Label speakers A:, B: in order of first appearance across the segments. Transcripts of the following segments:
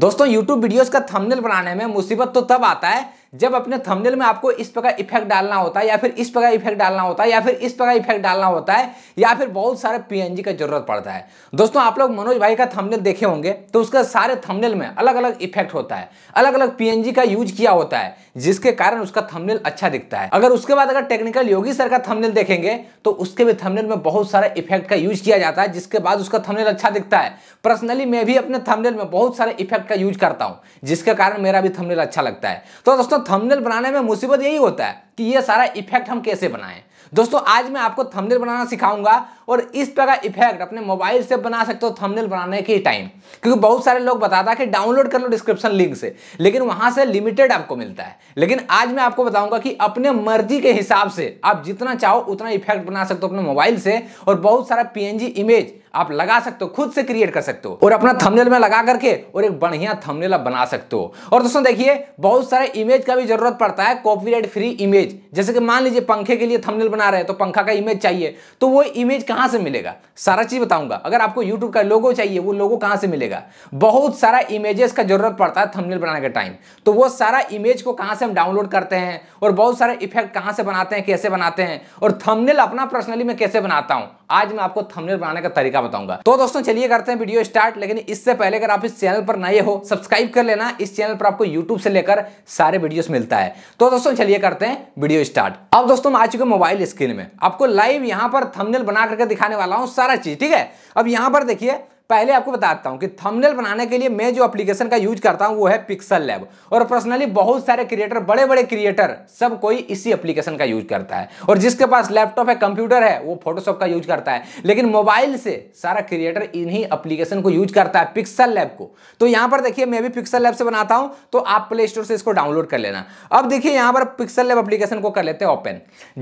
A: दोस्तों YouTube videos का thumbnail बनाने में मुसीबत तो तब आता है जब अपने थंबनेल में आपको इस प्रकार इफेक्ट डालना होता है या फिर इस प्रकार इफेक्ट डालना होता है या फिर इस प्रकार इफेक्ट डालना होता है या फिर बहुत सारे पीएनजी का जरूरत पड़ता है दोस्तों आप लोग मनोज भाई का थंबनेल देखे होंगे तो उसका सारे थंबनेल में अलग अलग इफेक्ट होता है अलग अलग पीएनजी का यूज किया होता है जिसके कारण उसका थमनेल अच्छा दिखता है अगर उसके बाद अगर टेक्निकल योगी सर का थमनेल देखेंगे तो उसके भी थमनेल में बहुत सारे इफेक्ट का यूज किया जाता है जिसके बाद उसका थमनेल अच्छा दिखता है पर्सनली मैं भी अपने थमनेल में बहुत सारे इफेक्ट का यूज करता हूँ जिसके कारण मेरा भी थमनेल अच्छा लगता है तो दोस्तों थंबनेल बनाने में मुसीबत यही होता है कि ये सारा इफेक्ट हम कैसे बनाएं दोस्तों आज मैं आपको थंबनेल बनाना सिखाऊंगा और इस तरह का इफेक्ट अपने मोबाइल से बना सकते हो थंबनेल बनाने के टाइम क्योंकि बहुत सारे लोग बताता है कि डाउनलोड कर लो डिस्क्रिप्शन लिंक से लेकिन वहां से लिमिटेड आपको मिलता है लेकिन आज मैं आपको बताऊंगा कि अपने मर्जी के हिसाब से आप जितना चाहो उतना इफेक्ट बना सकते हो अपने मोबाइल से और बहुत सारा पी इमेज आप लगा सकते हो खुद से क्रिएट कर सकते हो और अपना थमनेल में लगा करके और एक बढ़िया थमनेल आप बना सकते हो और दोस्तों देखिए बहुत सारे इमेज का भी जरूरत पड़ता है कॉपीराइट फ्री इमेज जैसे कि मान लीजिए पंखे के लिए थमनेल बना रहे हैं तो पंखा का इमेज चाहिए तो वो इमेज कहाँ से मिलेगा सारा चीज बताऊंगा अगर आपको यूट्यूब का लोगो चाहिए वो लोगो कहाँ से मिलेगा बहुत सारा इमेजेस का जरूरत पड़ता है थमनेल बनाने के टाइम तो वो सारा इमेज को कहाँ से हम डाउनलोड करते हैं और बहुत सारे इफेक्ट कहाँ से बनाते हैं कैसे बनाते हैं और थमनेल अपना पर्सनली मैं कैसे बनाता हूँ आज मैं आपको थंबनेल बनाने का तरीका बताऊंगा तो दोस्तों चलिए करते हैं वीडियो स्टार्ट लेकिन इससे पहले अगर आप इस चैनल पर नए हो सब्सक्राइब कर लेना इस चैनल पर आपको यूट्यूब से लेकर सारे वीडियो मिलता है तो दोस्तों चलिए करते हैं वीडियो स्टार्ट अब दोस्तों आ चुके मोबाइल स्क्रीन में आपको लाइव यहां पर थमनेल बना करके दिखाने वाला हूं सारा चीज ठीक है अब यहां पर देखिए पहले आपको बताता हूं कि थंबनेल बनाने के लिए मैं जो एप्लीकेशन का यूज करता हूं वो है पिक्सल लैब और पर्सनली बहुत सारे क्रिएटर बड़े बड़े क्रिएटर सब कोई इसी एप्लीकेशन का यूज करता है और जिसके पास लैपटॉप है कंप्यूटर है वो फोटोशॉप का यूज करता है लेकिन मोबाइल से सारा क्रिएटर इन्हीं एप्लीकेशन को यूज करता है पिक्सल लैब को तो यहां पर देखिए मैं भी पिक्सल लैब से बनाता हूं तो आप प्ले स्टोर से इसको डाउनलोड कर लेना अब देखिए यहां पर पिक्सल लैब एप्लीकेशन को कर लेते हैं ओपन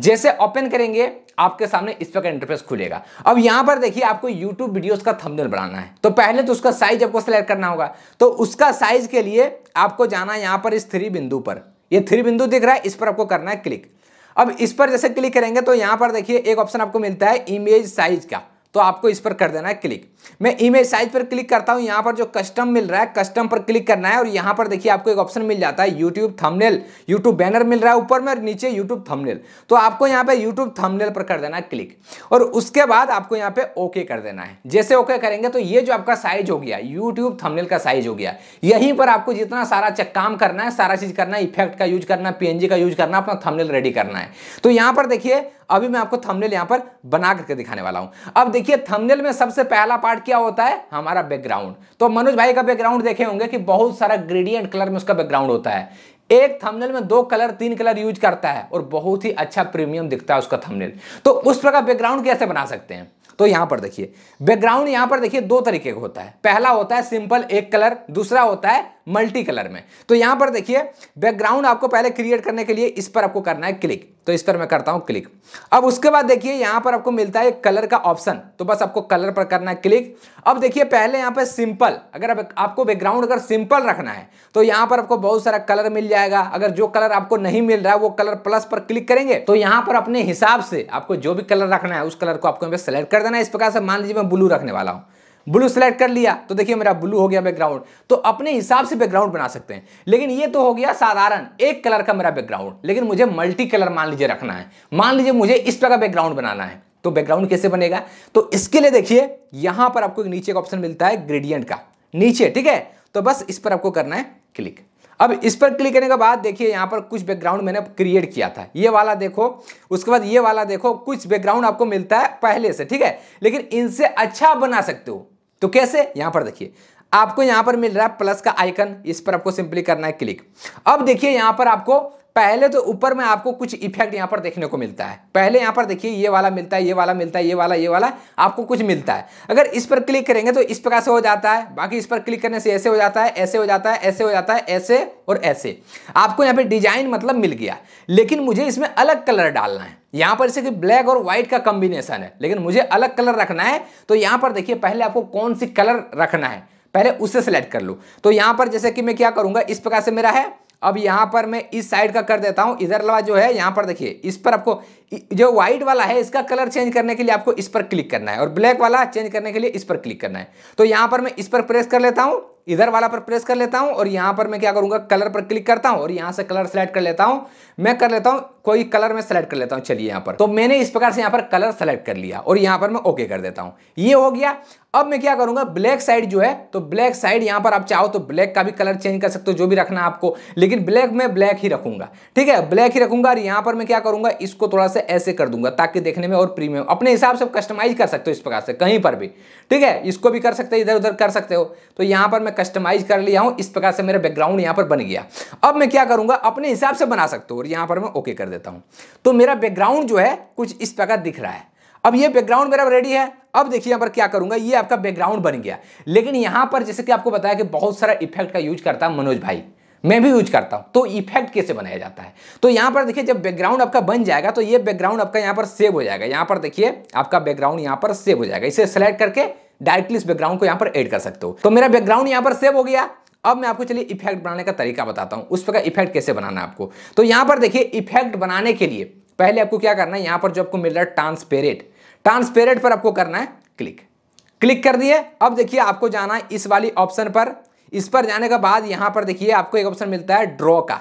A: जैसे ओपन करेंगे आपके सामने इस पर इंटरफेस खुलेगा अब यहां पर देखिए आपको यूट्यूब वीडियोज़ का थंबनेल बनाना है तो पहले तो उसका साइज आपको सेलेक्ट करना होगा तो उसका साइज के लिए आपको जाना है यहाँ पर इस थ्री बिंदु पर ये थ्री बिंदु दिख रहा है इस पर आपको करना है क्लिक अब इस पर जैसे क्लिक करेंगे तो यहां पर देखिए एक ऑप्शन आपको मिलता है इमेज साइज का तो आपको इस पर कर देना है क्लिक मैं इमेज साइज पर क्लिक करता हूं यहां पर जो कस्टम मिल रहा है कस्टम पर क्लिक करना है और यहाँ पर देखिए आपको एक ऑप्शन मिल जाता है यूट्यूब थंबनेल यूट्यूब बैनर मिल रहा है ऊपर में और नीचे यूट्यूब थंबनेल तो आपको यहां पर यूट्यूब थंबनेल पर कर देना है क्लिक और उसके बाद आपको यहां पर ओके कर देना है जैसे ओके करेंगे तो ये जो आपका साइज हो गया यूट्यूब थमनेल का साइज हो गया यहीं पर आपको जितना सारा काम करना है सारा चीज करना है इफेक्ट का यूज करना है पीएनजी का यूज करना है अपना थमनेल रेडी करना है तो यहाँ पर देखिए अभी मैं आपको थंबनेल यहां पर बना करके दिखाने वाला हूं अब देखिए थंबनेल में सबसे पहला पार्ट क्या होता है हमारा बैकग्राउंड तो मनोज भाई का बैकग्राउंड देखे होंगे कि बहुत सारा ग्रेडियंट कलर में उसका बैकग्राउंड होता है एक थंबनेल में दो कलर तीन कलर यूज करता है और बहुत ही अच्छा प्रीमियम दिखता है उसका थंबनेल तो उस प्रकार बैकग्राउंड कैसे बना सकते हैं तो यहां पर देखिए बैकग्राउंड यहां पर देखिए दो तरीके का होता है पहला होता है सिंपल एक कलर दूसरा होता है मल्टी कलर में तो यहां पर देखिए बैकग्राउंड आपको पहले क्रिएट करने के लिए इस पर आपको करना है क्लिक तो इस पर मैं करता हूं क्लिक अब उसके बाद देखिए यहां पर आपको मिलता है कलर का ऑप्शन तो बस आपको कलर पर करना है क्लिक अब देखिए पहले यहां पर सिंपल अगर आपको बैकग्राउंड अगर सिंपल रखना है तो यहां पर आपको बहुत सारा कलर मिल जाएगा अगर जो कलर आपको नहीं मिल रहा है वो कलर प्लस पर क्लिक करेंगे तो यहां पर अपने हिसाब से आपको जो भी कलर रखना है उस कलर को आपको सेलेक्ट कर देना है इस प्रकार से मान लीजिए मैं ब्लू रखने वाला हूं ब्लू सेलेक्ट कर लिया तो देखिए मेरा ब्लू हो गया बैकग्राउंड तो अपने हिसाब से बैकग्राउंड बना सकते हैं लेकिन ये तो हो गया साधारण एक कलर का मेरा बैकग्राउंड लेकिन मुझे मल्टी कलर मान लीजिए रखना है मान लीजिए मुझे इस तरह का बैकग्राउंड बनाना है तो बैकग्राउंड कैसे बनेगा तो इसके लिए देखिए यहां पर आपको एक नीचे का ऑप्शन मिलता है ग्रेडियंट का नीचे ठीक है तो बस इस पर आपको करना है क्लिक अब इस पर क्लिक करने के बाद देखिए यहाँ पर कुछ बैकग्राउंड मैंने क्रिएट किया था ये वाला देखो उसके बाद ये वाला देखो कुछ बैकग्राउंड आपको मिलता है पहले से ठीक है लेकिन इनसे अच्छा बना सकते हो तो कैसे यहां पर देखिए आपको यहां पर मिल रहा है प्लस का आइकन इस पर आपको सिंपली करना है क्लिक अब देखिए यहां पर आपको पहले तो ऊपर में आपको कुछ इफेक्ट यहाँ पर देखने को मिलता है पहले यहां पर देखिए ये वाला मिलता है ये वाला मिलता है ये वाला ये वाला आपको कुछ मिलता है अगर इस पर क्लिक करेंगे तो इस प्रकार से हो जाता है बाकी इस पर क्लिक करने से ऐसे हो जाता है ऐसे हो जाता है ऐसे हो जाता है ऐसे और ऐसे आपको यहाँ पर डिजाइन मतलब मिल गया लेकिन मुझे इसमें अलग कलर डालना है यहाँ पर जैसे कि ब्लैक और व्हाइट का कॉम्बिनेशन है लेकिन मुझे अलग कलर रखना है तो यहाँ पर देखिए पहले आपको कौन सी कलर रखना है पहले उससे सेलेक्ट कर लो तो यहां पर जैसे कि मैं क्या करूंगा इस प्रकार से मेरा है अब यहां पर मैं इस साइड का कर देता हूं इधर वाला जो है यहां पर देखिए इस पर आपको जो व्हाइट वाला है इसका कलर चेंज करने के लिए आपको इस पर क्लिक करना है और ब्लैक वाला चेंज करने के लिए इस पर क्लिक करना है तो यहां पर मैं इस पर प्रेस कर लेता हूं इधर वाला पर प्रेस कर लेता हूं और यहां पर मैं क्या करूंगा कलर पर क्लिक करता हूँ और यहां से कलर सेलेक्ट कर लेता हूं मैं कर लेता हूं कोई कलर में सेलेक्ट कर लेता हूँ चलिए यहां पर तो मैंने इस प्रकार से यहां पर कलर सेलेक्ट कर लिया और यहां पर मैं ओके कर देता हूँ ये हो गया अब मैं क्या करूंगा ब्लैक साइड जो है तो ब्लैक साइड यहां पर आप चाहो तो ब्लैक का भी कलर चेंज कर सकते हो जो भी रखना आपको लेकिन ब्लैक में ब्लैक ही रखूंगा ठीक है ब्लैक ही रखूंगा और यहां पर मैं क्या करूंगा इसको थोड़ा सा ऐसे कर दूंगा ताकि देखने में और प्रीमियम अपने हिसाब से कस्टमाइज कर सकते हो इस प्रकार से कहीं पर भी ठीक है इसको भी कर सकते हो इधर उधर कर सकते हो तो यहां पर मैं कस्टमाइज कर लिया हूं इस प्रकार से मेरा बैकग्राउंड यहां पर बन गया अब मैं क्या करूंगा अपने हिसाब से बना सकता हो और यहां पर मैं ओके कर देता हूं तो मेरा बैकग्राउंड जो है कुछ इस प्रकार दिख रहा है अब ये बैकग्राउंड मेरा रेडी है अब देखिए यहाँ पर क्या करूंगा ये आपका बैकग्राउंड बन गया लेकिन यहाँ पर जैसे कि आपको बताया कि बहुत सारा इफेक्ट का यूज करता है मनोज भाई मैं भी यूज करता हूं तो इफेक्ट कैसे बनाया जाता है तो यहाँ पर देखिए जब बैकग्राउंड आपका बन जाएगा तो ये बैकग्राउंड आपका यहाँ पर सेव हो जाएगा यहाँ पर देखिए आपका बैकग्राउंड यहाँ पर सेव हो जाएगा इसे सेलेक्ट करके डायरेक्टली इस बैकग्राउंड को यहाँ पर एड कर सकते हो तो मेरा बैकग्राउंड यहाँ पर सेव हो गया अब मैं आपको चलिए इफेक्ट बनाने का तरीका बताता हूँ उस पर इफेक्ट कैसे बनाना है आपको तो यहाँ पर देखिए इफेक्ट बनाने के लिए पहले आपको क्या करना है यहां पर जो आपको मिल रहा है ट्रांसपेरेंट ट्रांसपेरेंट पर आपको करना है क्लिक क्लिक कर दिए अब देखिए आपको जाना है इस वाली ऑप्शन पर इस पर जाने के बाद यहां पर देखिए आपको एक ऑप्शन मिलता है ड्रॉ का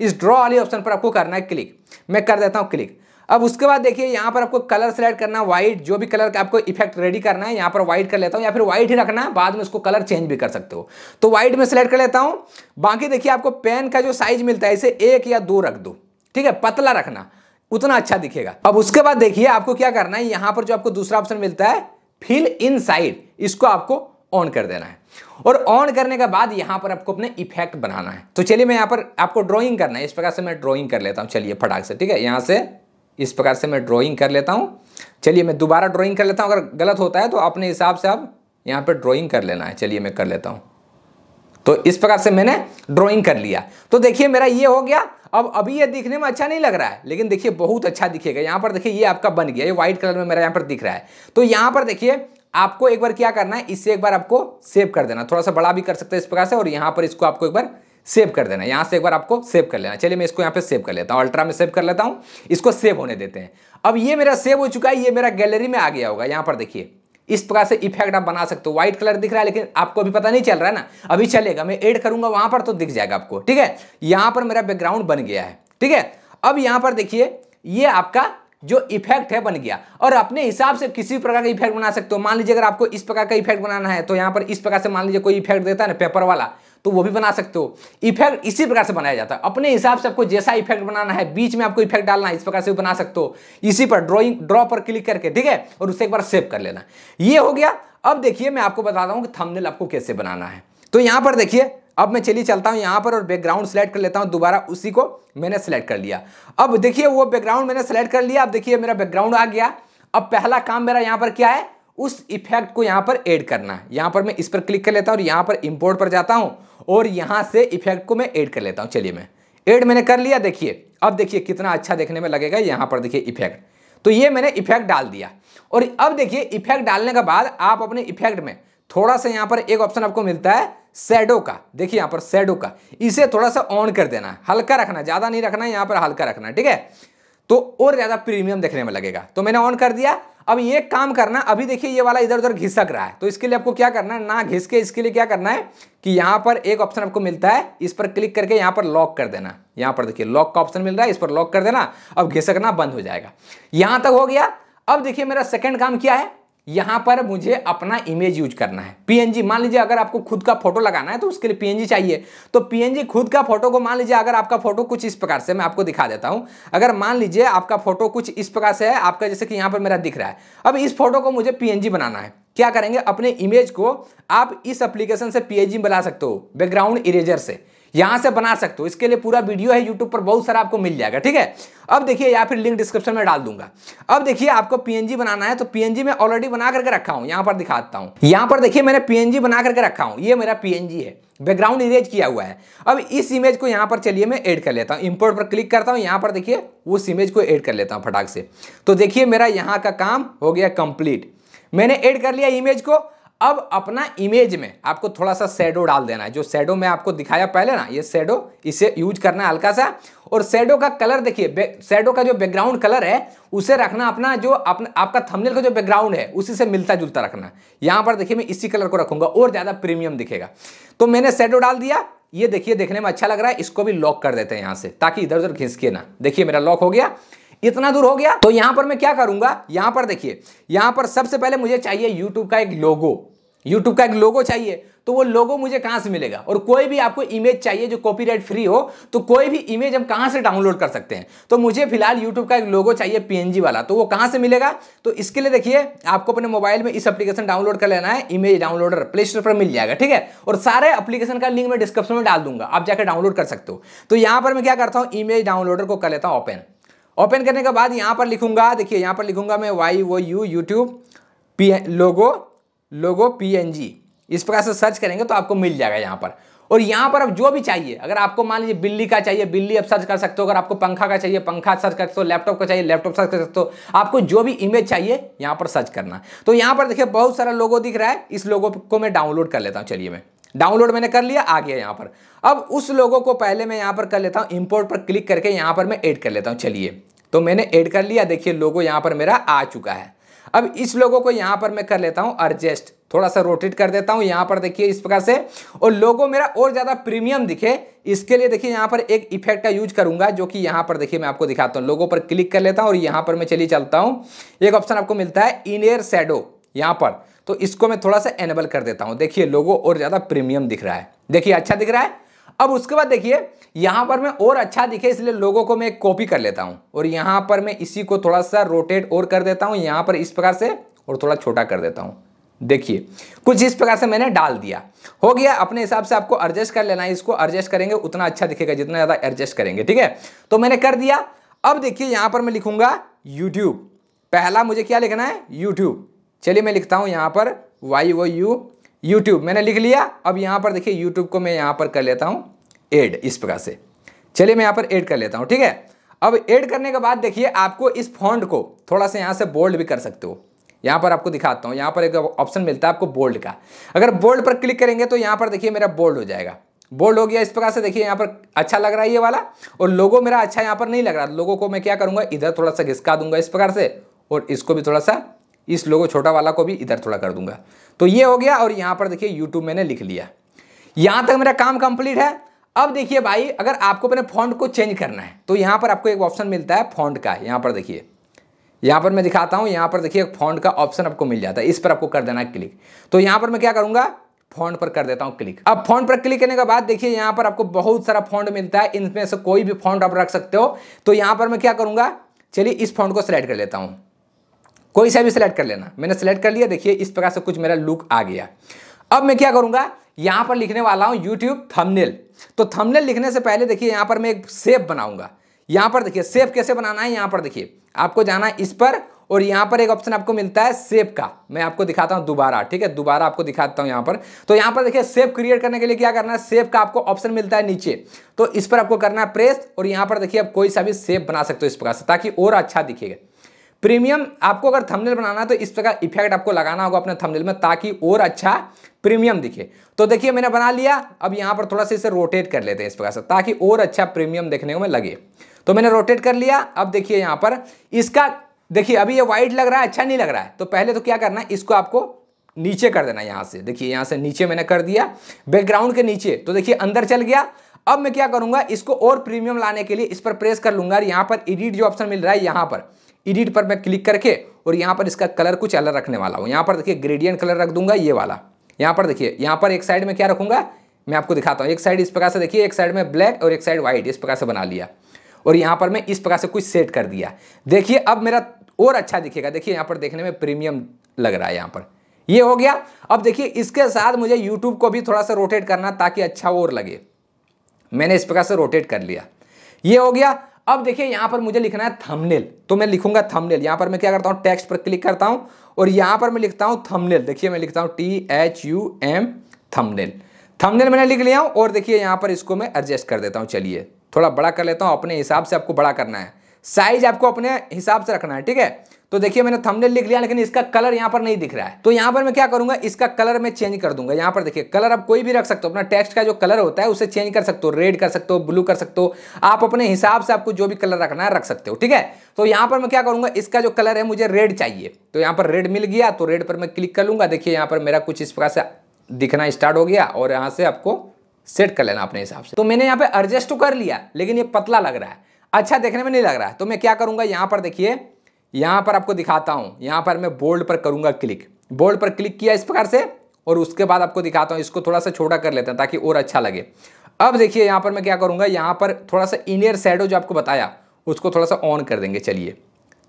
A: इस ड्रॉ वाली ऑप्शन पर आपको करना है क्लिक मैं कर देता हूं क्लिक अब उसके बाद देखिए यहां पर आपको कलर सेलेक्ट करना है व्हाइट जो भी कलर का आपको इफेक्ट रेडी करना है यहां पर व्हाइट कर लेता हूं या फिर व्हाइट ही रखना है बाद में उसको कलर चेंज भी कर सकते हो तो व्हाइट में सेलेक्ट कर लेता हूं बाकी देखिए आपको पेन का जो साइज मिलता है इसे एक या दो रख दो ठीक है पतला रखना उतना अच्छा दिखेगा अब उसके बाद देखिए आपको क्या करना है यहाँ पर जो आपको दूसरा ऑप्शन मिलता है फिल इन इसको आपको ऑन कर देना है और ऑन करने के बाद यहाँ पर आपको अपने इफेक्ट बनाना है तो चलिए मैं यहाँ पर आपको ड्रॉइंग करना है इस प्रकार से मैं ड्रॉइंग कर लेता हूँ चलिए फटाक से ठीक है यहाँ से इस प्रकार से मैं ड्रॉइंग कर लेता हूँ चलिए मैं दोबारा ड्रॉइंग कर लेता हूँ अगर गलत होता है तो अपने हिसाब से आप यहाँ पर ड्रॉइंग कर लेना है चलिए मैं कर लेता हूँ तो इस प्रकार से मैंने ड्राइंग कर लिया तो देखिए मेरा ये हो गया अब अभी ये दिखने में अच्छा नहीं लग रहा है लेकिन देखिए बहुत अच्छा दिखेगा यहाँ पर देखिए ये आपका बन गया ये व्हाइट कलर में मेरा यहाँ पर दिख रहा है तो यहाँ पर देखिए आपको एक बार क्या करना है इससे एक बार आपको सेव कर देना थोड़ा सा बड़ा भी कर सकते हैं इस प्रकार से और यहाँ पर इसको आपको एक बार सेव कर देना यहाँ से एक बार आपको सेव कर लेना चलिए मैं इसको यहाँ पे सेव कर लेता हूँ अल्ट्रा में सेव कर लेता हूँ इसको सेव होने देते हैं अब ये मेरा सेव हो चुका है ये मेरा गैलरी में आ गया होगा यहाँ पर देखिए इस प्रकार से इफेक्ट आप बना सकते हो व्हाइट कलर दिख रहा है लेकिन आपको अभी पता नहीं चल रहा है ना अभी चलेगा मैं एड करूंगा वहां पर तो दिख जाएगा आपको ठीक है यहां पर मेरा बैकग्राउंड बन गया है ठीक है अब यहां पर देखिए ये आपका जो इफेक्ट है बन गया और अपने हिसाब से किसी भी प्रकार का इफेक्ट बना सकते हो मान लीजिए अगर आपको इस प्रकार का इफेक्ट बनाना है तो यहाँ पर इस प्रकार से मान लीजिए कोई इफेक्ट देता है ना पेपर वाला तो वो भी बना सकते हो इफेक्ट इसी प्रकार से बनाया जाता है अपने हिसाब से आपको जैसा इफेक्ट बनाना है बीच में आपको इफेक्ट डालना है इस प्रकार से बना सकते हो इसी पर ड्रॉइंग ड्रॉ पर क्लिक करके ठीक है और उसे एक बार सेव कर लेना ये हो गया अब देखिए मैं आपको बताता हूँ कि थमनेल आपको कैसे बनाना है तो यहाँ पर देखिए अब मैं चलिए चलता हूँ यहाँ पर और बैकग्राउंड सेलेक्ट कर लेता हूँ दोबारा उसी को मैंने सेलेक्ट कर लिया अब देखिए वो बैकग्राउंड मैंने सेलेक्ट कर लिया अब देखिए मेरा बैकग्राउंड आ गया अब पहला काम मेरा यहाँ पर क्या है उस इफेक्ट को यहाँ पर ऐड करना है यहाँ पर मैं इस पर क्लिक कर लेता हूँ और यहाँ पर इम्पोर्ट पर जाता हूँ और यहाँ से इफेक्ट को मैं ऐड कर लेता हूँ चलिए मैं ऐड मैंने कर लिया देखिए अब देखिए कितना अच्छा देखने में लगेगा यहाँ पर देखिए इफेक्ट तो ये मैंने इफेक्ट डाल दिया और अब देखिए इफेक्ट डालने के बाद आप अपने इफेक्ट में थोड़ा सा यहाँ पर एक ऑप्शन आपको मिलता है सेडो का देखिए यहाँ पर सेडो का इसे थोड़ा सा ऑन कर देना हल्का रखना ज़्यादा नहीं रखना यहाँ पर हल्का रखना ठीक है तो और ज़्यादा प्रीमियम देखने में लगेगा तो मैंने ऑन कर दिया अब ये काम करना अभी देखिए ये वाला इधर उधर घिसक रहा है तो इसके लिए आपको क्या करना है ना घिस के इसके लिए क्या करना है कि यहां पर एक ऑप्शन आपको मिलता है इस पर क्लिक करके यहां पर लॉक कर देना यहां पर देखिए लॉक का ऑप्शन मिल रहा है इस पर लॉक कर देना अब घिसकना बंद हो जाएगा यहां तक हो गया अब देखिए मेरा सेकेंड काम क्या है यहाँ पर मुझे अपना इमेज यूज करना है पीएनजी मान लीजिए अगर आपको खुद का फोटो लगाना है तो उसके लिए पीएनजी चाहिए तो पीएनजी खुद का फोटो को मान लीजिए अगर आपका फोटो कुछ इस प्रकार से मैं आपको दिखा देता हूँ अगर मान लीजिए आपका फोटो कुछ इस प्रकार से है आपका जैसे कि यहाँ पर मेरा दिख रहा है अब इस फोटो को मुझे पीएनजी बनाना है क्या करेंगे अपने इमेज को आप इस एप्लीकेशन से पीएनजी बना सकते हो बैकग्राउंड इरेजर से यहां से बना सकते हो इसके लिए पूरा वीडियो है यूट्यूब पर बहुत सारा आपको मिल जाएगा ठीक है अब देखिए या फिर लिंक डिस्क्रिप्शन में डाल दूंगा अब देखिए आपको पीएनजी बनाना है तो पीएनजी में ऑलरेडी बना करके रखा हूं यहां पर दिखाता हूं यहां पर देखिए मैंने पीएनजी बना करके रखा हूं ये मेरा पीएनजी है बैकग्राउंड इरेज किया हुआ है अब इस इमेज को यहां पर चलिए मैं ऐड कर लेता हूं इम्पोर्ट पर क्लिक करता हूं यहां पर देखिए उस इमेज को ऐड कर लेता हूं फटाक से तो देखिए मेरा यहां का काम हो गया कंप्लीट मैंने ऐड कर लिया इमेज को अब अपना इमेज में आपको थोड़ा सा शेडो डाल देना है जो शेडो में आपको दिखाया पहले ना ये शेडो इसे यूज करना है हल्का सा और शेडो का कलर देखिए सेडो का जो बैकग्राउंड कलर है उसे रखना अपना जो अपना आपका थंबनेल का जो बैकग्राउंड है उसी से मिलता जुलता रखना यहां पर देखिए मैं इसी कलर को रखूंगा और ज़्यादा प्रीमियम दिखेगा तो मैंने शेडो डाल दिया ये देखिए देखने में अच्छा लग रहा है इसको भी लॉक कर देते हैं यहां से ताकि इधर उधर घिसके ना देखिए मेरा लॉक हो गया इतना दूर हो गया तो यहां पर मैं क्या करूंगा यहां पर देखिए यहां पर सबसे पहले मुझे चाहिए यूट्यूब का एक लोगो यूट्यूब का एक लोगो चाहिए तो वो लोगो मुझे कहां से मिलेगा और कोई भी आपको इमेज चाहिए जो कॉपीराइट फ्री हो तो कोई भी इमेज हम कहां से डाउनलोड कर सकते हैं तो मुझे फिलहाल यूट्यूब का एक लोगो चाहिए पीएनजी वाला तो वो कहां से मिलेगा तो इसके लिए देखिए आपको अपने मोबाइल में इस एप्लीकेशन डाउनलोड कर लेना है इमेज डाउनलोडर प्ले स्टोर पर मिल जाएगा ठीक है और सारे एप्लीकेशन का लिंक मैं डिस्क्रिप्शन में डाल दूंगा आप जाकर डाउनलोड कर सकते हो तो यहां पर मैं क्या करता हूं इमेज डाउनलोडर को कर लेता हूं ओपन ओपन करने के बाद यहां पर लिखूंगा देखिए यहां पर लिखूंगा मैं वाई वो U YouTube P logo logo P इस प्रकार से सर्च करेंगे तो आपको मिल जाएगा यहाँ पर और यहाँ पर अब जो भी चाहिए अगर आपको मान लीजिए बिल्ली का चाहिए बिल्ली आप सर्च कर सकते हो अगर आपको पंखा का चाहिए पंखा सर्च कर सकते हो लैपटॉप का चाहिए लैपटॉप सर्च कर सकते हो आपको जो भी इमेज चाहिए यहाँ पर सर्च करना तो यहाँ पर देखिए बहुत सारा लोगो दिख रहा है इस लोगो को मैं डाउनलोड कर लेता हूँ चलिए मैं डाउनलोड मैंने कर लिया आ गया यहाँ पर अब उस लोगों को पहले मैं यहाँ पर कर लेता हूँ इम्पोर्ट पर क्लिक करके यहाँ पर मैं ऐड कर लेता हूँ चलिए तो मैंने ऐड कर लिया देखिए लोगो यहाँ पर मेरा आ चुका है अब इस लोगों को यहां पर मैं कर लेता हूं एडजस्ट थोड़ा सा रोटेट कर देता हूं यहां पर देखिए इस प्रकार से और लोगो मेरा और ज़्यादा प्रीमियम दिखे इसके लिए देखिए यहां पर एक इफेक्ट का यूज करूंगा जो कि यहां पर देखिए मैं आपको दिखाता हूं लोगों पर क्लिक कर लेता हूं और यहां पर मैं चली चलता हूं एक ऑप्शन आपको मिलता है इन एयर सैडो यहां पर तो इसको मैं थोड़ा सा एनेबल कर देता हूं देखिए लोगो और ज़्यादा प्रीमियम दिख रहा है देखिए अच्छा दिख रहा है अब उसके बाद देखिए यहां पर मैं और अच्छा दिखे इसलिए लोगों को मैं कॉपी कर लेता हूं और यहां पर मैं इसी को थोड़ा सा रोटेट और कर देता हूं यहां पर इस प्रकार से और थोड़ा छोटा कर देता हूं देखिए कुछ इस प्रकार से मैंने डाल दिया हो गया अपने हिसाब से आपको एडजस्ट कर लेना है इसको एडजस्ट करेंगे उतना अच्छा दिखेगा जितना ज़्यादा एडजस्ट करेंगे ठीक है तो मैंने कर दिया अब देखिए यहां पर मैं लिखूंगा यूट्यूब पहला मुझे क्या लिखना है यूट्यूब चलिए मैं लिखता हूं यहां पर वाई वो यू यूट्यूब मैंने लिख लिया अब यहाँ पर देखिए यूट्यूब को मैं यहाँ पर कर लेता हूँ एड इस प्रकार से चलिए मैं यहाँ पर एड कर लेता हूँ ठीक है अब एड करने के बाद देखिए आपको इस फॉन्ट को थोड़ा सा यहाँ से बोल्ड भी कर सकते हो यहाँ पर आपको दिखाता हूँ यहाँ पर एक ऑप्शन मिलता है आपको बोल्ड का अगर बोल्ड पर क्लिक करेंगे तो यहाँ पर देखिए मेरा बोल्ड हो जाएगा बोल्ड हो गया इस प्रकार से देखिए यहाँ पर अच्छा लग रहा है ये वाला और लोगो मेरा अच्छा यहाँ पर नहीं लग रहा लोगों को मैं क्या करूँगा इधर थोड़ा सा घिसका दूंगा इस प्रकार से और इसको भी थोड़ा सा इस लोगो छोटा वाला को भी इधर थोड़ा कर दूंगा तो ये हो गया और यहाँ पर देखिए यूट्यूब मैंने लिख लिया यहाँ तक मेरा काम कंप्लीट है अब देखिए भाई अगर आपको अपने फॉन्ट को चेंज करना है तो यहाँ पर आपको एक ऑप्शन मिलता है फॉन्ट का यहाँ पर देखिए यहाँ पर मैं दिखाता हूँ यहाँ पर देखिए फॉन्ट का ऑप्शन आपको मिल जाता है इस पर आपको कर देना क्लिक तो यहाँ पर मैं क्या करूँगा फॉन्ट पर कर देता हूँ क्लिक अब फॉन्ट पर क्लिक करने के बाद देखिए यहाँ पर आपको बहुत सारा फॉन्ट मिलता है इनमें से कोई भी फॉन्ट आप रख सकते हो तो यहाँ पर मैं क्या करूँगा चलिए इस फॉन्ट को सिलेक्ट कर लेता हूँ कोई सा भी सिलेक्ट कर लेना मैंने सेलेक्ट कर लिया देखिए इस प्रकार से कुछ मेरा लुक आ गया अब मैं क्या करूंगा यहां पर लिखने वाला हूं यूट्यूब थंबनेल तो थंबनेल लिखने से पहले देखिए यहां पर मैं एक सेफ बनाऊंगा यहां पर देखिए सेफ कैसे बनाना है यहां पर देखिए आपको जाना है इस पर और यहाँ पर एक ऑप्शन आपको मिलता है सेफ का मैं आपको दिखाता हूँ दोबारा ठीक है दोबारा आपको दिखाता हूँ यहाँ पर तो यहाँ पर देखिए सेफ क्रिएट करने के लिए क्या करना है सेफ का आपको ऑप्शन मिलता है नीचे तो इस पर आपको करना है प्रेस और यहाँ पर देखिए आप कोई सा भी सेफ बना सकते हो इस प्रकार से ताकि और अच्छा दिखेगा प्रीमियम आपको अगर थंबनेल बनाना है तो इस प्रकार इफेक्ट आपको लगाना होगा अपने थंबनेल में ताकि और अच्छा प्रीमियम दिखे तो देखिए मैंने बना लिया अब यहाँ पर थोड़ा सा इसे रोटेट कर लेते हैं इस प्रकार से ताकि और अच्छा प्रीमियम देखने को में लगे तो मैंने रोटेट कर लिया अब देखिए यहाँ पर इसका देखिए अभी ये वाइट लग रहा है अच्छा नहीं लग रहा है तो पहले तो क्या करना है इसको आपको नीचे कर देना यहाँ से देखिए यहाँ से नीचे मैंने कर दिया बैकग्राउंड के नीचे तो देखिए अंदर चल गया अब मैं क्या करूंगा इसको और प्रीमियम लाने के लिए इस पर प्रेस कर लूंगा यहां यहाँ पर एडिट जो ऑप्शन मिल रहा है यहाँ पर एडिट पर मैं क्लिक करके और यहाँ पर इसका कलर कुछ अलग रखने वाला हूँ यहाँ पर देखिए ग्रेडियंट कलर रख दूंगा ये वाला यहाँ पर देखिए यहाँ पर एक साइड में क्या रखूँगा मैं आपको दिखाता हूँ एक साइड इस प्रकार से देखिए एक साइड में ब्लैक और एक साइड व्हाइट इस प्रकार से बना लिया और यहाँ पर मैं इस प्रकार से कुछ सेट कर दिया देखिए अब मेरा और अच्छा दिखेगा देखिए यहाँ पर देखने में प्रीमियम लग रहा है यहाँ पर ये हो गया अब देखिए इसके साथ मुझे यूट्यूब को भी थोड़ा सा रोटेट करना ताकि अच्छा और लगे मैंने इस प्रकार से रोटेट कर लिया ये हो गया अब देखिए यहां पर मुझे लिखना है थंबनेल तो मैं लिखूंगा थंबनेल यहां पर मैं क्या करता हूं टेक्स्ट पर क्लिक करता हूं और यहां पर मैं लिखता हूं थंबनेल देखिए मैं लिखता हूँ T H U M thumbnail thumbnail मैंने लिख लिया हूं और देखिए यहां पर इसको मैं एडजस्ट कर देता हूं चलिए थोड़ा बड़ा कर लेता हूं अपने हिसाब से आपको बड़ा करना है साइज आपको अपने हिसाब से रखना है ठीक है तो देखिए मैंने थंबनेल लिख लिया लेकिन इसका कलर यहाँ पर नहीं दिख रहा है तो यहाँ पर मैं क्या करूंगा इसका कलर मैं चेंज कर दूंगा यहाँ पर देखिए कलर आप कोई भी रख सकते हो अपना टेक्स्ट का जो कलर होता है उसे चेंज कर सकते हो रेड कर सकते हो ब्लू कर सकते हो आप अपने हिसाब से आपको जो भी कलर रखना है रख सकते हो ठीक है तो यहाँ पर मैं क्या करूंगा इसका जो कलर है मुझे रेड चाहिए तो यहाँ पर रेड मिल गया तो रेड पर मैं क्लिक कर लूंगा देखिए यहाँ पर मेरा कुछ इस प्रकार से दिखना स्टार्ट हो गया और यहाँ से आपको सेट कर लेना अपने हिसाब से तो मैंने यहाँ पर एडजस्ट तो कर लिया लेकिन ये पतला लग रहा है अच्छा देखने में नहीं लग रहा है तो मैं क्या करूंगा यहाँ पर देखिए यहां पर आपको दिखाता हूं यहां पर मैं बोल्ड पर करूंगा क्लिक बोल्ड पर क्लिक किया इस प्रकार से और उसके बाद आपको दिखाता हूं इसको थोड़ा सा छोटा कर लेते हैं ताकि और अच्छा लगे अब देखिए यहां पर मैं क्या करूंगा यहां पर थोड़ा सा इनियर सैडो जो आपको बताया उसको थोड़ा सा ऑन कर देंगे चलिए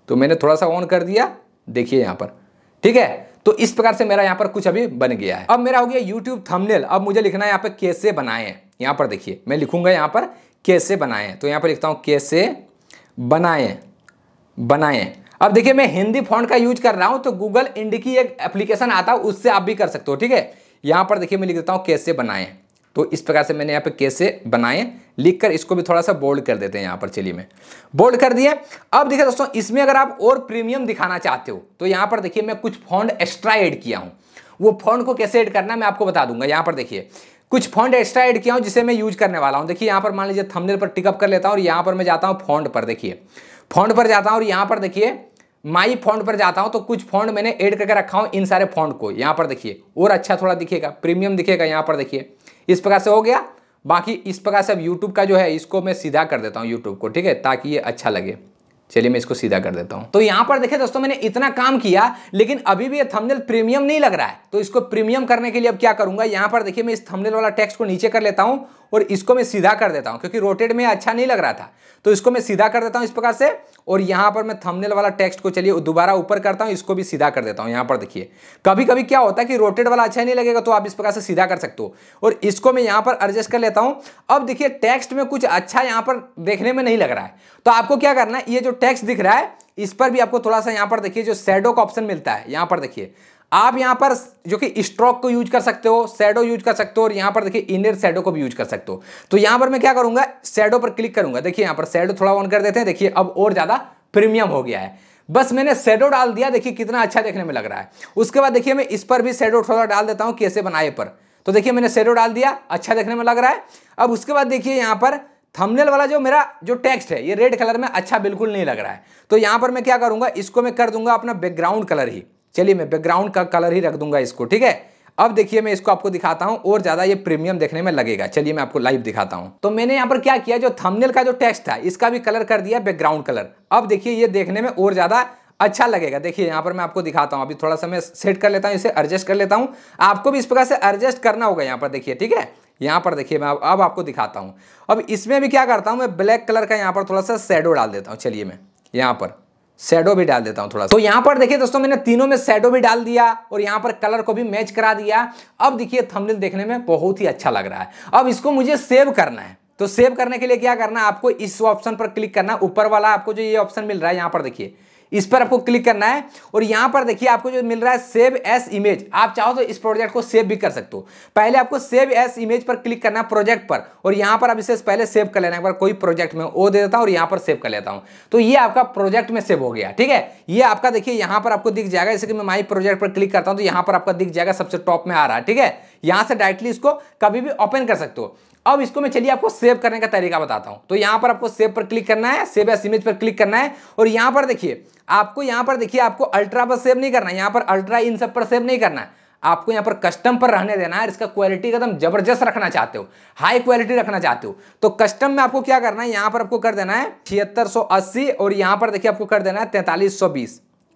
A: तो मैंने थोड़ा सा ऑन कर दिया देखिए यहां पर ठीक है तो इस प्रकार से मेरा यहां पर कुछ अभी बन गया है अब मेरा हो गया यूट्यूब थमनेल अब मुझे लिखना है यहां पर कैसे बनाए यहां पर देखिए मैं लिखूंगा यहां पर कैसे बनाए तो यहां पर लिखता हूं कैसे बनाए बनाए अब देखिए मैं हिंदी फोन का यूज कर रहा हूं तो गूगल इंड की एक एप्लीकेशन आता है उससे आप भी कर सकते हो ठीक है यहां पर देखिए मैं लिख देता हूं कैसे बनाएं तो इस प्रकार से मैंने यहाँ पे कैसे बनाएं लिखकर इसको भी थोड़ा सा बोल्ड कर देते हैं यहाँ पर चलिए मैं बोल्ड कर दिया अब देखिए दोस्तों इसमें अगर आप और प्रीमियम दिखाना चाहते हो तो यहाँ पर देखिए मैं कुछ फॉन्ड एक्स्ट्रा एड किया हूँ वो फॉन्ड को कैसे एड करना मैं आपको बता दूंगा यहाँ पर देखिए कुछ फॉन्ड एक्स्ट्रा ऐड किया हूँ जिसे मैं यूज करने वाला हूँ देखिए यहाँ पर मान लीजिए थंबनेल पर टिकअप कर लेता हूँ और यहाँ पर मैं जाता हूँ फॉन्ड पर देखिए फॉन्ड पर जाता हूँ और यहाँ पर देखिए माई फॉन्ड पर जाता हूं तो कुछ फॉन्ड मैंने ऐड करके रखा हूं इन सारे फॉन्ड को यहां पर देखिए और अच्छा थोड़ा दिखेगा प्रीमियम दिखेगा यहां पर देखिए इस प्रकार से हो गया बाकी इस प्रकार से अब यूट्यूब का जो है इसको मैं सीधा कर देता हूँ यूट्यूब को ठीक है ताकि ये अच्छा लगे चलिए मैं इसको सीधा कर देता हूं तो यहां पर देखिए दोस्तों मैंने इतना काम किया लेकिन अभी भी ये थमनेल प्रीमियम नहीं लग रहा है तो इसको प्रीमियम करने के लिए अब क्या करूंगा यहां पर देखिए मैं इस थमनेल वाला टेक्स्ट को नीचे कर लेता हूँ और इसको मैं सीधा कर देता हूँ क्योंकि रोटेड में अच्छा नहीं लग रहा था तो इसको मैं सीधा कर देता हूँ इस प्रकार से और यहाँ पर मैं थंबनेल वाला टेक्स्ट को चलिए दोबारा ऊपर करता हूँ इसको भी सीधा कर देता हूँ यहाँ पर देखिए कभी कभी क्या होता है कि रोटेड वाला अच्छा नहीं लगेगा तो आप इस प्रकार से सीधा कर सकते हो और इसको मैं यहाँ पर एडजस्ट कर लेता हूँ अब देखिए टेक्स्ट में कुछ अच्छा यहाँ पर देखने में नहीं लग रहा है तो आपको क्या करना है ये जो टेक्स्ट दिख रहा है इस पर भी आपको थोड़ा सा यहाँ पर देखिए जो शेडो का ऑप्शन मिलता है यहाँ पर देखिए आप यहां पर जो कि स्ट्रोक को यूज कर सकते हो सैडो यूज कर सकते हो और यहां पर देखिए इनर सैडो को भी यूज कर सकते हो तो यहां पर मैं क्या करूंगा सैडो पर क्लिक करूंगा देखिए यहां पर सैडो थोड़ा ऑन कर देते हैं देखिए अब और ज्यादा प्रीमियम हो गया है बस मैंने शेडो डाल दिया देखिए कितना अच्छा देखने में लग रहा है उसके बाद देखिए मैं इस पर भी शेडो थोड़ा डाल देता हूँ कैसे बनाए पर तो देखिए मैंने शेडो डाल दिया अच्छा देखने में लग रहा है अब उसके बाद देखिए यहाँ पर थंबनेल वाला जो मेरा जो टेक्स्ट है ये रेड कलर में अच्छा बिल्कुल नहीं लग रहा है तो यहाँ पर मैं क्या करूँगा इसको मैं कर दूंगा अपना बैकग्राउंड कलर ही चलिए मैं बैकग्राउंड का कलर ही रख दूंगा इसको ठीक है अब देखिए मैं इसको आपको दिखाता हूँ और ज़्यादा ये प्रीमियम देखने में लगेगा चलिए मैं आपको लाइव दिखाता हूँ तो मैंने यहाँ पर क्या किया जो थंबनेल का जो टेक्स्ट था इसका भी कलर कर दिया बैकग्राउंड कलर अब देखिए ये देखने में और ज़्यादा अच्छा लगेगा देखिए यहाँ पर मैं आपको दिखाता हूँ अभी थोड़ा सा मैं सेट कर लेता हूँ इसे एडजस्ट कर लेता हूँ आपको भी इस प्रकार से एडजस्ट करना होगा यहाँ पर देखिए ठीक है यहाँ पर देखिए मैं अब आपको दिखाता हूँ अब इसमें भी क्या करता हूँ मैं ब्लैक कलर का यहाँ पर थोड़ा सा शेडो डाल देता हूँ चलिए मैं यहाँ पर शेडो भी डाल देता हूं थोड़ा सा तो यहां पर देखिए दोस्तों मैंने तीनों में शेडो भी डाल दिया और यहां पर कलर को भी मैच करा दिया अब देखिए थंबनेल देखने में बहुत ही अच्छा लग रहा है अब इसको मुझे सेव करना है तो सेव करने के लिए क्या करना आपको इस ऑप्शन पर क्लिक करना ऊपर वाला आपको जो ये ऑप्शन मिल रहा है यहां पर देखिए इस पर आपको क्लिक करना है और यहां पर देखिए आपको जो मिल रहा है सेव एस इमेज आप चाहो तो इस प्रोजेक्ट को सेव भी कर सकते हो पहले आपको सेव एस इमेज पर क्लिक करना है प्रोजेक्ट पर और यहां पर आप इसे पहले सेव कर लेना एक बार कोई प्रोजेक्ट में ओ दे देता हूं और यहां पर सेव कर लेता हूं तो ये आपका प्रोजेक्ट में सेव हो गया ठीक है ये आपका देखिए यहां पर आपको दिख जाएगा जैसे कि मैं माई प्रोजेक्ट पर क्लिक करता हूं तो यहां पर आपका दिख जाएगा सबसे टॉप में आ रहा है ठीक है यहां से डायरेक्टली इसको कभी भी ओपन कर सकते हो अब इसको मैं चलिए आपको सेव करने का तरीका बताता हूं तो यहां पर आपको सेव पर क्लिक करना है सेव एस इमेज पर क्लिक करना है और यहां पर देखिए आपको यहां पर देखिए आपको अल्ट्रा पर सेव नहीं करना है यहां पर अल्ट्रा इन सब पर सेव नहीं करना है आपको यहां पर कस्टम पर रहने देना है इसका क्वालिटी एकदम जबरदस्त रखना चाहते हो हाई क्वालिटी रखना चाहते हो तो कस्टम में आपको क्या करना है यहां पर आपको कर देना है छिहत्तर और यहां पर देखिए आपको कर देना है तैंतालीस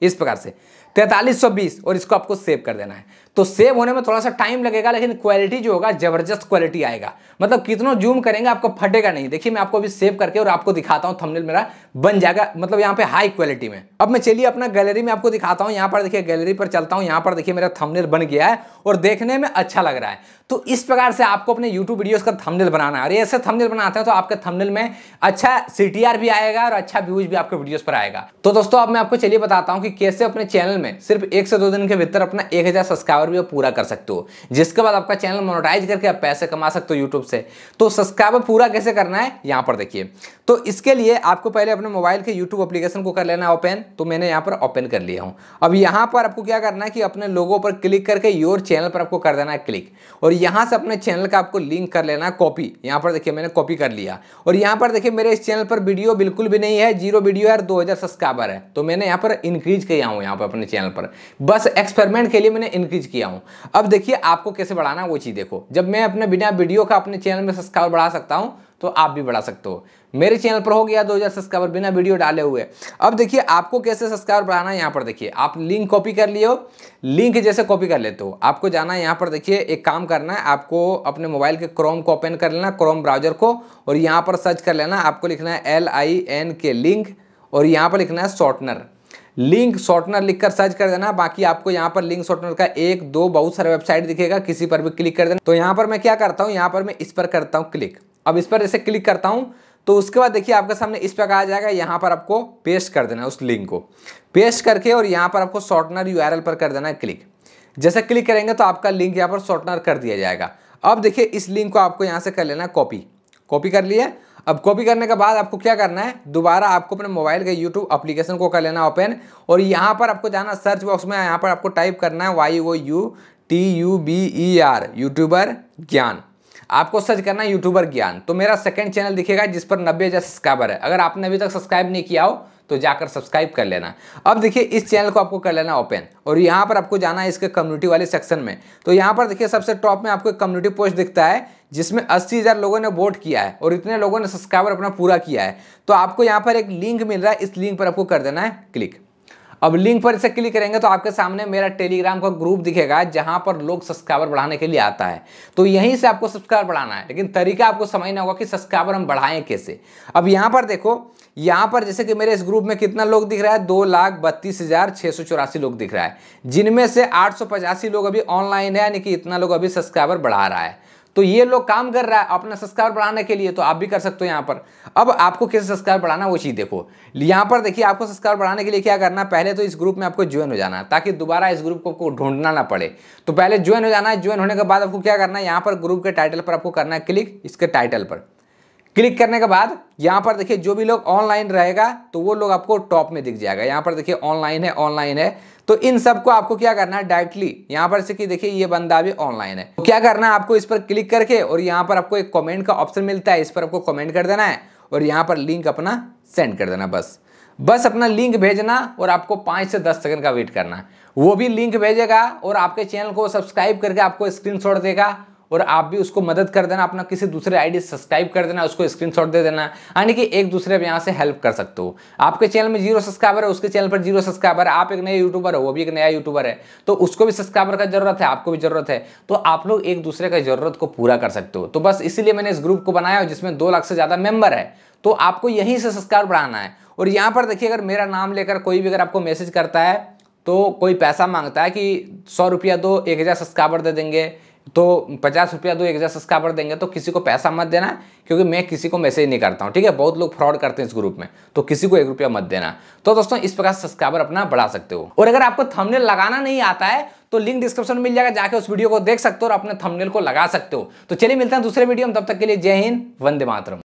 A: इस प्रकार से तैंतालीस सौ बीस और इसको आपको सेव कर देना है तो सेव होने में थोड़ा सा टाइम लगेगा लेकिन क्वालिटी जो होगा जबरदस्त क्वालिटी आएगा मतलब कितनों जूम करेंगे आपको फटेगा नहीं देखिए मैं आपको अभी सेव करके और आपको दिखाता हूँ थंबनेल मेरा बन जाएगा मतलब यहाँ पे हाई क्वालिटी में अब मैं चलिए अपना गैलरी में आपको दिखाता हूँ यहाँ पर देखिए गैलरी पर चलता हूँ यहाँ पर देखिए मेरा थमनेल बन गया है और देखने में अच्छा लग रहा है तो इस प्रकार से आपको अपने यूट्यूब वीडियोज का थमनेल बनाना है और ऐसे थमनेल बनाते हैं तो आपके थमनेल में अच्छा सी भी आएगा और अच्छा व्यूज भी आपके वीडियोज पर आएगा तो दोस्तों अब मैं आपको चलिए बताता हूँ कि कैसे अपने चैनल में सिर्फ एक से दो दिन के भीतर अपना एक हज़ार सब्सक्राइबर भी पूरा कर सकते हो जिसके बाद आपका चैनल मोनोटाइज करके आप पैसे कमा सकते हो यूट्यूब से तो सब्सक्राइबर पूरा कैसे करना है यहाँ पर देखिए तो इसके लिए आपको पहले अपने मोबाइल के यूट्यूब अप्लीकेशन को कर लेना ओपन तो मैंने यहाँ पर ओपन कर लिया हूँ अब यहाँ पर आपको क्या करना है कि अपने लोगों पर क्लिक करके योर चैनल पर आपको कर देना है क्लिक और यहाँ से अपने चैनल का आपको लिंक कर लेना है कॉपी यहाँ पर देखिए मैंने कॉपी कर लिया और यहाँ पर देखिए मेरे इस चैनल पर वीडियो बिल्कुल भी नहीं है जीरो वीडियो है दो सब्सक्राइबर है तो मैंने यहाँ पर इंक्रीज किया हूँ यहाँ पर अपने चैनल पर बस एक्सपेरिमेंट के लिए मैंने इंक्रीज किया हूँ अब देखिए आपको कैसे बढ़ाना वो चीज़ देखो जब मैं अपने बिना वीडियो का अपने चैनल में सब्सक्राइबर बढ़ा सकता हूँ तो आप भी बढ़ा सकते हो मेरे चैनल पर हो गया 2000 सब्सक्राइबर बिना वीडियो डाले हुए अब देखिए आपको कैसे सब्सक्राइबर बढ़ाना है यहाँ पर देखिए आप लिंक कॉपी कर लिए लिंक जैसे कॉपी कर लेते हो आपको जाना है यहाँ पर देखिए एक काम करना है आपको अपने मोबाइल के क्रोम को ओपन कर लेना क्रोम ब्राउजर को और यहाँ पर सर्च कर लेना आपको लिखना है L I N K link और यहाँ पर लिखना है शॉर्टनर लिंक शॉर्टनर लिखकर सर्च कर देना बाकी आपको यहाँ पर लिंक शॉर्टनर का एक दो बहुत सारे वेबसाइट दिखेगा किसी पर भी क्लिक कर देना तो यहाँ पर मैं क्या करता हूँ यहाँ पर मैं इस पर करता हूँ क्लिक अब इस पर जैसे क्लिक करता हूँ तो उसके बाद देखिए आपके सामने इस पर कहा जाएगा यहाँ पर आपको पेस्ट कर देना उस लिंक को पेस्ट करके और यहाँ पर आपको शॉर्टनर यू पर कर देना क्लिक जैसे क्लिक करेंगे तो आपका लिंक यहाँ पर शॉर्टनर कर दिया जाएगा अब देखिए इस लिंक को आपको यहाँ से कर लेना कॉपी कॉपी कर लिया अब कॉपी करने के बाद आपको क्या करना है दोबारा आपको अपने मोबाइल के यूट्यूब अप्लीकेशन को कर लेना ओपन और यहाँ पर आपको जाना सर्च बॉक्स में यहाँ पर आपको टाइप करना है Y O U T U B E R YouTuber Gyan आपको सर्च करना है यूट्यूबर ज्ञान तो मेरा सेकंड चैनल दिखेगा जिस पर नब्बे हज़ार सब्सक्राइबर है अगर आपने अभी तक सब्सक्राइब नहीं किया हो तो जाकर सब्सक्राइब कर लेना अब देखिए इस चैनल को आपको कर लेना ओपन और यहाँ पर आपको जाना है इसके कम्युनिटी वाले सेक्शन में तो यहाँ पर देखिए सबसे टॉप में आपको कम्युनिटी पोस्ट दिखता है जिसमें अस्सी हज़ार लोगों ने वोट किया है और इतने लोगों ने सब्सक्राइबर अपना पूरा किया है तो आपको यहाँ पर एक लिंक मिल रहा है इस लिंक पर आपको कर देना है क्लिक अब लिंक पर इसे क्लिक करेंगे तो आपके सामने मेरा टेलीग्राम का ग्रुप दिखेगा जहां पर लोग सब्सक्राइबर बढ़ाने के लिए आता है तो यहीं से आपको सब्सक्राइबर बढ़ाना है लेकिन तरीका आपको समझना होगा कि सब्सक्राइबर हम बढ़ाएं कैसे अब यहां पर देखो यहां पर जैसे कि मेरे इस ग्रुप में कितना लोग दिख रहा है दो लाख बत्तीस हज़ार छह सौ चौरासी लोग दिख रहा है जिनमें से आठ सौ पचासी लोग अभी ऑनलाइन है यानी कि इतना लोग अभी सब्सक्राइबर बढ़ा रहा है तो ये लोग काम कर रहा है अपना संस्कार बढ़ाने के लिए तो आप भी कर सकते हो यहाँ पर अब आपको कैसे संस्कार बढ़ाना वो चीज़ देखो यहाँ पर देखिए आपको संस्कार बढ़ाने के लिए क्या करना पहले तो इस ग्रुप में आपको ज्वाइन हो जाना है ताकि दोबारा इस ग्रुप को ढूंढना ना पड़े तो पहले ज्वाइन हो जाना है ज्वाइन होने के बाद आपको क्या करना है यहाँ पर ग्रुप के टाइटल पर आपको करना है क्लिक इसके टाइटल पर क्लिक करने के बाद यहाँ पर देखिए जो भी लोग ऑनलाइन रहेगा तो वो लोग आपको टॉप में दिख जाएगा यहाँ पर देखिए ऑनलाइन है ऑनलाइन है तो इन सब को आपको क्या करना है डायरेक्टली यहां पर से कि देखिए ये बंदा भी ऑनलाइन है तो क्या करना है आपको इस पर क्लिक करके और यहां पर आपको एक कॉमेंट का ऑप्शन मिलता है इस पर आपको कॉमेंट कर देना है और यहां पर लिंक अपना सेंड कर देना बस बस अपना लिंक भेजना और आपको पांच से दस सेकंड का वेट करना वो भी लिंक भेजेगा और आपके चैनल को सब्सक्राइब करके आपको स्क्रीन देगा और आप भी उसको मदद कर देना अपना किसी दूसरे आईडी सब्सक्राइब कर देना उसको स्क्रीनशॉट दे देना यानी कि एक दूसरे यहाँ से हेल्प कर सकते हो आपके चैनल में जीरो सब्सक्राइबर है उसके चैनल पर जीरो सब्सक्राइबर आप एक नए यूट्यूबर हो वो भी एक नया यूट्यूबर है तो उसको भी सब्सक्राइबर का जरूरत है आपको भी जरूरत है तो आप लोग एक दूसरे का जरूरत को पूरा कर सकते हो तो बस इसीलिए मैंने इस ग्रुप को बनाया जिसमें दो लाख से ज़्यादा मेंबर है तो आपको यहीं से सब्सक्राइब बढ़ाना है और यहाँ पर देखिए अगर मेरा नाम लेकर कोई भी अगर आपको मैसेज करता है तो कोई पैसा मांगता है कि सौ रुपया दो एक हज़ार सब्सक्राइबर दे देंगे तो पचास रुपया दो एक हजार सब्सक्राइबर देंगे तो किसी को पैसा मत देना क्योंकि मैं किसी को मैसेज नहीं करता हूँ ठीक है बहुत लोग फ्रॉड करते हैं इस ग्रुप में तो किसी को एक रुपया मत देना तो दोस्तों इस प्रकार सब्सक्राइबर अपना बढ़ा सकते हो और अगर आपको थंबनेल लगाना नहीं आता है तो लिंक डिस्क्रिप्शन में मिल जाएगा जाके उस वीडियो को देख सकते हो और अपने थमनेल को लगा सकते हो तो चलिए मिलते हैं दूसरे वीडियो में तब तक के लिए जय हिंद वंदे मातरम